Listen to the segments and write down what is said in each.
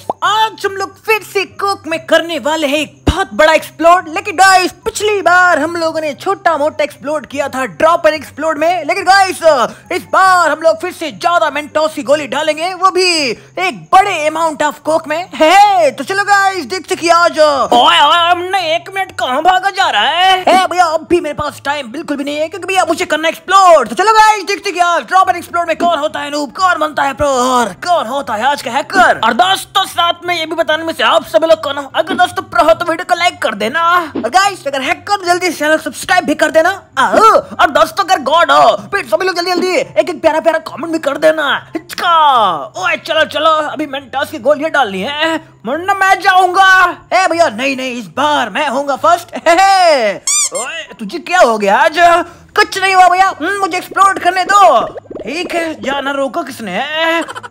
Guys आज हम लोग फिर से कोक में करने वाले हैं एक बहुत बड़ा एक्सप्लोर लेकिन गाइस पिछली बार हम लोगों ने छोटा मोटा एक्सप्लोर किया था ड्रॉपर एक्सप्लोर में लेकिन गाइस इस बार हम लोग फिर से ज्यादा मेंटोसी गोली डालेंगे वो भी एक बड़े अमाउंट ऑफ कोक में है तो चलो गाइस देखते कि आज ओए ओए हमने एक मिनट मेरे पास टाइम बिल्कुल भी नहीं है क्योंकि भैया मुझे करना एक्सप्लोर तो चलो गाइस देखते हैं क्या ड्रॉप एंड एक्सप्लोर में कौन होता है नूब कौन बनता है प्रो और कौन होता है आज का हैकर और दोस्तों साथ में ये भी बताने में से आप सभी लोग कौन हो अगर दोस्तों प्रो हो तो वीडियो को लाइक कर देना और गाइस अगर हैकर तो जल्दी चैनल सब्सक्राइब भी कर देना और दोस्तों अगर गॉड हो फिर सभी लोग जल्दी जल्दी एक एक प्यारा प्यारा कॉमेंट भी कर देना का ओए चलो चलो अभी मैंने टॉस की गोलियां डालनी है मुन्ना मैं जाऊंगा ए भैया नहीं नहीं इस बार मैं होऊंगा फर्स्ट ओए तुझे क्या हो गया आज कुछ नहीं हुआ भैया हम्म, मुझे एक्सप्लोर करने दो ठीक है जाना रोको किसने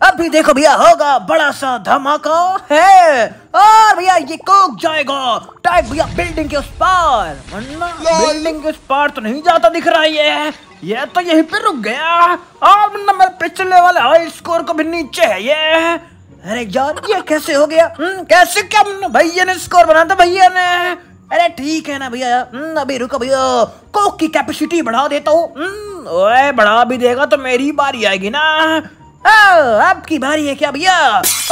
अभी देखो भैया होगा बड़ा सा धमाका है और भैया ये कोक जाएगा टाइप भैया बिल्डिंग के उस पार मुन्ना बिल्डिंग के उस पार तो नहीं जाता दिख रहा है ये तो यहीं पे रुक गया अब नंबर पिछले वाले हाई स्कोर को भी नीचे है ये अरे यार ये कैसे हो गया न, हम्म, कैसे क्या हम्म, भैया ने स्कोर बना था भैया ने अरे ठीक है ना भैया हम्म, अभी रुको भैया कोक की कैपेसिटी बढ़ा देता हूँ ओए बढ़ा भी देगा तो मेरी बारी आएगी ना आपकी बारी है क्या भैया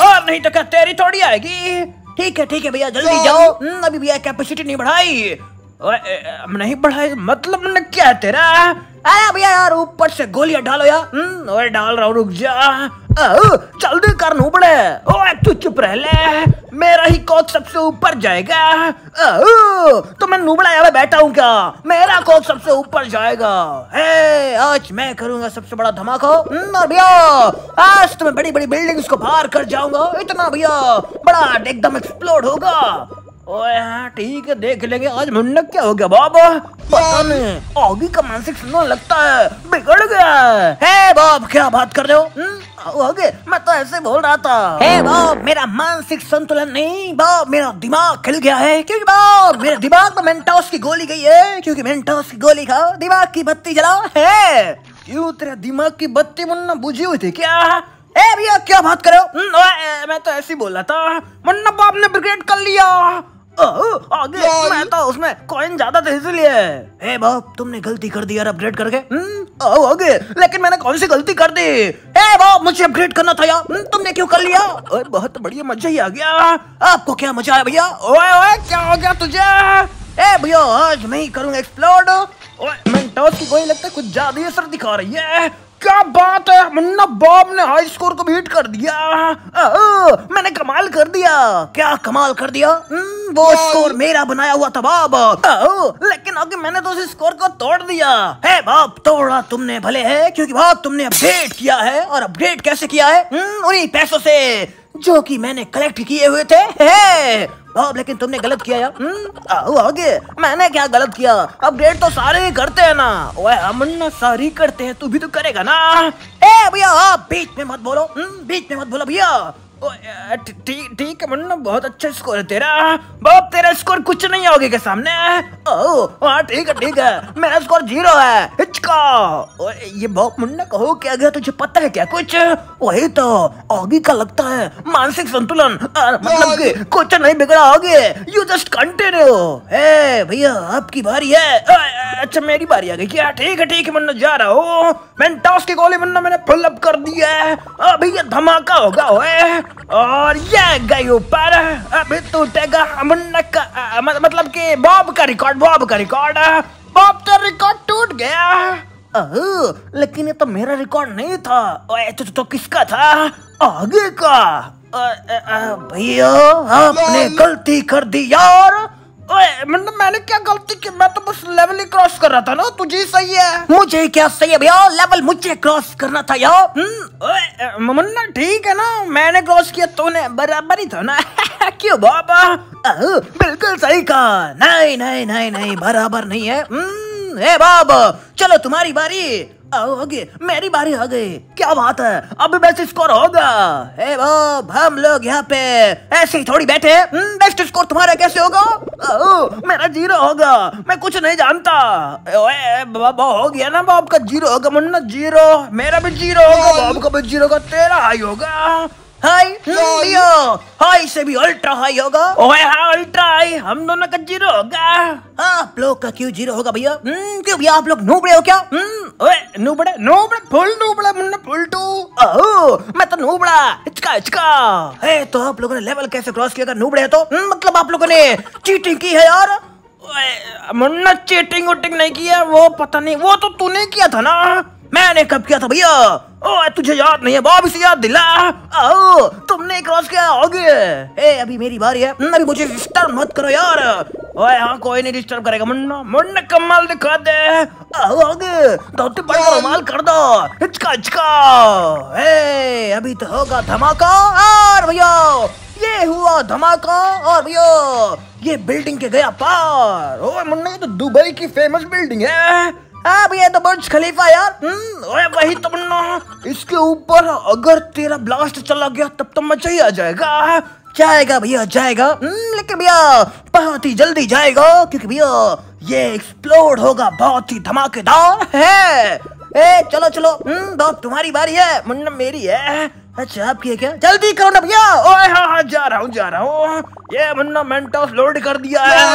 और नहीं तो क्या तेरी थोड़ी आएगी ठीक है ठीक है भैया जल्दी जाओ अभी भैया कैपेसिटी नहीं बढ़ाई नहीं बढ़ाए मतलब न क्या है तेरा अरे भैया यार ऊपर से गोलियां डालो यार हम्म, डाल रहा हूँ रुक जा जल्दी कर नू बड़े ओए तू चुप रह ले मेरा ही कोच सबसे ऊपर जाएगा तो मैं नूबड़ा यहाँ बैठा हूँ क्या मेरा कोच सबसे ऊपर जाएगा ए, आज मैं करूंगा सबसे बड़ा धमाका हम्म, भैया आज तो मैं बड़ी बड़ी बिल्डिंग्स को पार कर जाऊंगा इतना भैया बड़ा एकदम एक्सप्लोर होगा ओए हाँ, ठीक है देख लेंगे आज मुंडक क्या हो गया बाबा पता नहीं आगे का मानसिक संतुलन लगता है बिगड़ गया है हे क्या बात कर रहे हो ऑगी हम्म, मैं तो ऐसे बोल रहा था हे बाप मेरा मानसिक संतुलन नहीं बाप मेरा दिमाग खिल गया है क्योंकि बाप मेरे दिमाग में मेंटोस की गोली गई है क्योंकि मेंटोस की गोली खाओ दिमाग की बत्ती जलाओ है क्यों तेरा दिमाग की बत्ती मुन्ना बुझी हुई थी क्या ए भैया क्या बात कर रहे हो हम्म, मैं तो ऐसे ही रहा था मुन्ना बाप ने ब्रिगेड कर लिया आगे मैं तो उसमें कॉइन ज्यादा थे इसलिए हे बाप तुमने गलती कर दी यार अपग्रेड करके हम्म, आओ आगे लेकिन मैंने कौन सी गलती कर दी हे बाप मुझे अपग्रेड करना था यार हम्म, तुमने क्यों कर लिया ओए बहुत बढ़िया मजा ही आ गया आपको क्या मजा आया भैया ओए ओए क्या हो गया तुझे ए भैया आज मैं ही करूंगा एक्सप्लोड ओए मेंटोस की कोई लगता है कुछ ज्यादा ही असर दिखा रही है क्या बात है मुन्ना बॉब ने हाई स्कोर को बीट कर दिया आ, मैंने कमाल कर दिया क्या कमाल कर दिया हुँ? हम्म, वो स्कोर मेरा बनाया हुआ था बाप लेकिन आगे मैंने तो उस स्कोर को तोड़ दिया है बाप तोड़ा तुमने भले है क्योंकि बाप तुमने अपडेट किया है और अपडेट कैसे किया है हम्म, उन्हीं पैसों से जो कि मैंने कलेक्ट किए हुए थे है। बाप लेकिन तुमने गलत किया यार हम्म, आओ आगे मैंने क्या गलत किया अपडेट तो सारे ही करते हैं ना ओए अमन ना सारी करते हैं तू भी तो करेगा ना ए भैया आप बीच में मत बोलो हम्म, बीच में मत बोलो भैया ठीक ठीक है मुन्ना बहुत अच्छा स्कोर है तेरा बाप तेरा स्कोर कुछ नहीं होगी के सामने ओह हाँ, ठीक है ठीक है मेरा स्कोर जीरो है हिचका ये बाप मुन्ना कहो क्या गया तुझे पता है क्या कुछ वही तो ओगी का लगता है मानसिक संतुलन मतलब कि कुछ नहीं बिगड़ा होगी यू जस्ट कंटिन्यू हे भैया आपकी बारी है अच्छा मेरी बारी आ गई क्या ठीक है ठीक है मुन्ना जा रहा हूँ मैंने टॉस की गोली मुन्ना मैंने फुल अप कर दिया है भैया धमाका होगा ओए और ये गई ऊपर अभी टूटेगा हम मतलब कि बॉब का रिकॉर्ड बॉब का रिकॉर्ड बॉब का रिकॉर्ड टूट गया ओह लेकिन ये तो मेरा रिकॉर्ड नहीं था ओए तो, तो, तो किसका था आगे का भैया आपने गलती कर दी यार अरे मतलब मैंने क्या गलती की मैं तो बस लेवल ही क्रॉस कर रहा था ना तुझे सही है मुझे क्या सही है भैया लेवल मुझे क्रॉस करना था यार मुन्ना हम्म, ठीक है ना मैंने क्रॉस किया तूने बराबर ही था ना क्यों बाबा बिल्कुल सही कहा नहीं नहीं नहीं नहीं बराबर नहीं है हम्म, ए बाबा चलो तुम्हारी बारी आगे, मेरी बारी आ गई क्या बात है अब बेस्ट स्कोर होगा हे बॉब हम लोग यहाँ पे ऐसे ही थोड़ी बैठे बेस्ट हम्म, स्कोर तुम्हारा कैसे होगा ओ, मेरा जीरो होगा मैं कुछ नहीं जानता ओए बाबा हो गया ना बॉब का जीरो होगा मुन्ना जीरो मेरा भी जीरो होगा बॉब का भी जीरो होगा तेरा हाई होगा लियो से भी अल्ट्रा हाई होगा ओए हाँ अल्ट्रा हाई हम दोनों का जीरो होगा हाँ, आप लोग का क्यों जीरो होगा भैया हम्म, क्यों भैया आप लोग नूबड़े हो क्या हम्म, ओए नूबड़े नूबड़े full Munna full to oh मैं तो नूबड़ा हिचका हिचका तो आप लोगों ने लेवल कैसे क्रॉस किया अगर नूबड़े है तो हम्म, मतलब आप लोगों ने चीटिंग की है यार मुन्ना चीटिंग उटिंग नहीं किया वो पता नहीं वो तो तूने किया था ना मैंने कब किया था भैया ओए तुझे याद नहीं है बॉब से याद दिला आओ तुमने क्रॉस किया होगे ए अभी मेरी बारी है अभी मुझे डिस्टर्ब मत करो यार ओए हाँ कोई नहीं डिस्टर्ब करेगा मुन्ना मुन्ना कमाल दिखा दे आओ आगे धोती पर कमाल कर दो हिचका हिचका ए अभी तो होगा धमाका और भैया ये हुआ धमाका और भैया ये बिल्डिंग के गया पार ओए मुन्ना ये तो दुबई की फेमस बिल्डिंग है हाँ भैया तो बर्ज खलीफा यार हम्म, ओए वही तो बनना इसके ऊपर अगर तेरा ब्लास्ट चला गया तब तो मजा ही आ जाएगा जाएगा भैया जाएगा हम्म, लेकिन भैया बहुत ही जल्दी जाएगा क्योंकि भैया ये एक्सप्लोड होगा बहुत ही धमाकेदार है ए चलो चलो तो तुम्हारी बारी है मुन्ना मेरी है अच्छा आप है क्या जल्दी करो ना भैया ओए हाँ हाँ जा रहा हूँ जा रहा हूँ ये मुन्ना मेंटोस लोड कर दिया है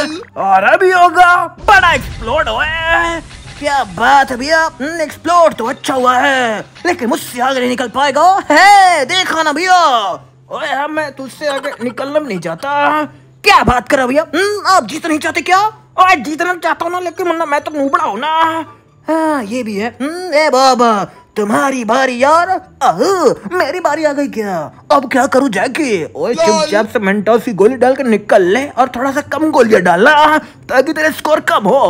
और अभी होगा बड़ा एक्सप्लोड होए क्या बात है भैया एक्सप्लोर हम्म, तो अच्छा हुआ है लेकिन मुझसे आगे नहीं निकल पाएगा है देखा ना भैया अरे हाँ, मैं तुझसे आगे निकलना नहीं चाहता क्या बात कर भैया हम्म, आप जीत नहीं चाहते क्या और जीतना चाहता हूँ ना लेकिन मुन्ना मैं तो नूबड़ा हूँ ना हाँ ये भी है हम्म, ए बाबा तुम्हारी बारी यार अह मेरी बारी आ गई क्या अब क्या करूं जैकी ओए चुपचाप से मेंटोस की गोली डाल कर निकल ले और थोड़ा सा कम गोलियां डालना ताकि तेरे स्कोर कम हो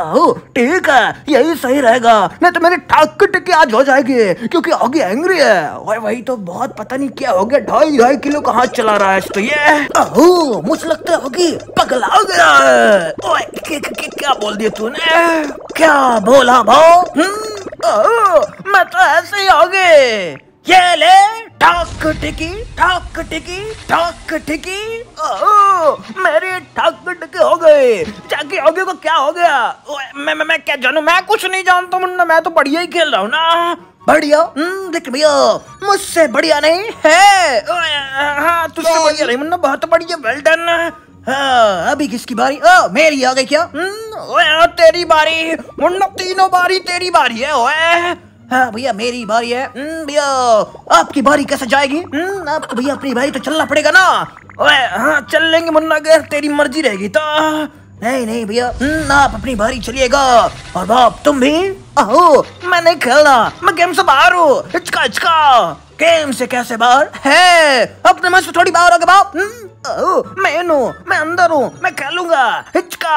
आओ ठीक है यही सही रहेगा नहीं तो मेरी ठाक टिकी आज हो जाएगी क्योंकि होगी एंग्री है वही वही तो बहुत पता नहीं क्या हो गया ढाई ढाई किलो का हाथ चला रहा है तो ये मुझे लगता होगी पगला गया है ओए, क्या बोल दिया तूने क्या बोला भाव हम्म, मैं तो ऐसे ही होगी ये ले ठक टिकी ठक टिकी ठक टिकी ओ मेरी ठक टिकी हो गई जाके हो गया को क्या हो गया मैं मैं मैं क्या जानू मैं कुछ नहीं जानता मुन्ना मैं तो बढ़िया ही खेल रहा हूँ ना बढ़िया हम्म, देख भैया मुझसे बढ़िया नहीं है हाँ तुझसे बढ़िया नहीं मुन्ना बहुत बढ़िया वेल डन हाँ, अभी किसकी बारी ओ, मेरी आ गई क्या हम्म, ओए तेरी बारी मुन्ना तीनों बारी तेरी बारी है ओए हाँ भैया मेरी बारी है हम्म, भैया आपकी बारी कैसे जाएगी हम्म, आपको भैया अपनी बारी तो चलना पड़ेगा ना ओए हाँ चल लेंगे मुन्ना गैर तेरी मर्जी रहेगी तो नहीं नहीं भैया हम्म, आप अपनी बारी चलिएगा और बाप तुम भी अहो मैं नहीं खेलना मैं गेम से बाहर हूँ हिचका हिचका गेम से कैसे बाहर है अपने मन से थोड़ी बाहर होगा बाप मैं हूँ मैं अंदर हूँ मैं खेलूंगा हिचका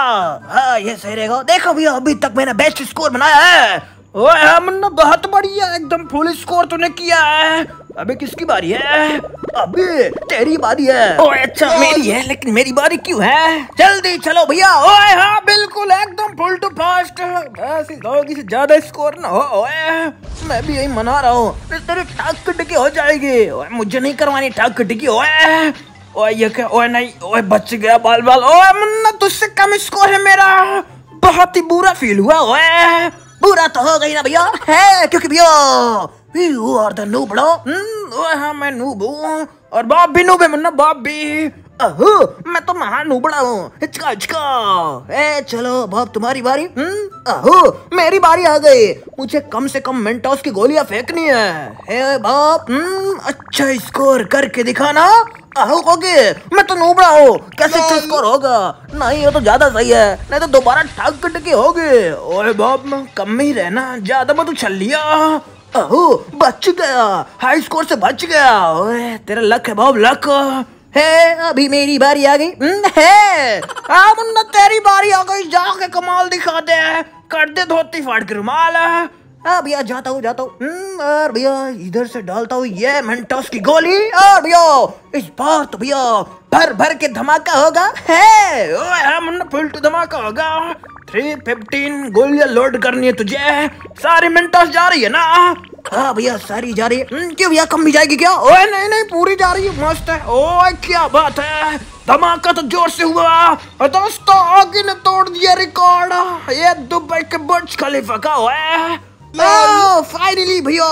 हाँ ये सही रहेगा देखो भैया अभी तक मैंने बेस्ट स्कोर बनाया है ओए मुन्ना बहुत बढ़िया एकदम फुल स्कोर तूने किया है अबे किसकी बारी है अबे तेरी बारी है ओए अच्छा मेरी है लेकिन मेरी बारी क्यों है जल्दी चलो भैया ओए हाँ बिल्कुल एकदम फुल टू फास्ट ऐसी से ज्यादा स्कोर ना हो ओए मैं भी यही मना रहा हूँ तेरी ठक टिकी हो जाएगी ओए मुझे नहीं करवानी ठक टिकी ओए ओए ये क्या ओए नहीं ओए बच गया बाल बाल ओए मुन्ना तुझसे कम स्कोर है मेरा बहुत ही बुरा फील हुआ ओए बुरा तो हो गई ना भैया है क्योंकि भैया you are the noob bro hmm हाँ, मैं नूब हूँ और बाप भी नूब है मुन्ना मतलब बाप भी अहो मैं तो महान उबड़ा हूँ हिचका हिचका ए चलो बाप तुम्हारी बारी हम्म अहो मेरी बारी आ गई मुझे कम से कम मेंटोस की गोलियां फेंकनी है ए बाप हम्म अच्छा स्कोर करके दिखाना अहो मैं तो नूबड़ा हूँ कैसे अच्छा स्कोर होगा नहीं ये तो ज्यादा सही है नहीं तो दोबारा ठग टकी होगे ओए बाप कम ही रहना ज्यादा मत उछल लिया अहो बच गया हाई स्कोर से बच गया ओए तेरा लक है बाप लक हे अभी मेरी बारी आ गई हे आ मुन्ना तेरी बारी आ गई जाके कमाल दिखाते कर दे धोती फाड़ के रुमाल है हाँ भैया जाता हूँ जाता हूँ हम्म, और भैया इधर से डालता हूँ ये मेंटोस की गोली और भैया इस बार तो भैया भर भर के धमाका होगा है ओए हम धमाका होगा थ्री फिफ्टीन गोलियां लोड करनी है तुझे सारी मेंटोस जा रही है ना हाँ भैया सारी जा रही है हम्म, क्यों भैया कम भी जाएगी क्या ओए नहीं नहीं पूरी जा रही है मस्त है ओए क्या बात है धमाका तो जोर से हुआ दोस्तों आगे ने तोड़ दिया रिकॉर्ड ये दुबई के बर्ज खलीफा का है फाइनली भैया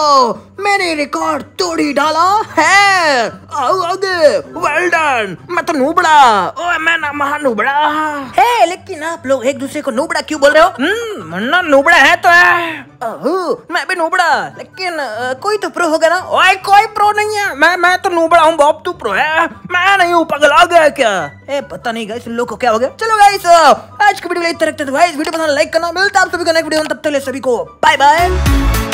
मैंने रिकॉर्ड तोड़ ही डाला है आओ आगे वेल डन मैं तो नूबड़ा ओए मैं ना महा नूबड़ा है लेकिन आप लोग एक दूसरे को नूबड़ा क्यों बोल रहे हो हम्म नूबड़ा है तो है मैं भी नूबड़ा लेकिन कोई तो प्रो होगा ना ओए कोई प्रो नहीं है मैं मैं तो नूबड़ा हूँ बॉब तू प्रो है मैं नहीं हूँ पगला गया क्या ए पता नहीं गाइस लोग को क्या हो गया चलो गाइस आज की वीडियो इतना रखते थे गाइस तो वीडियो पसंद लाइक करना मिलता है आप सभी को नेक्स्ट वीडियो तब तक ले सभी को बाय बाय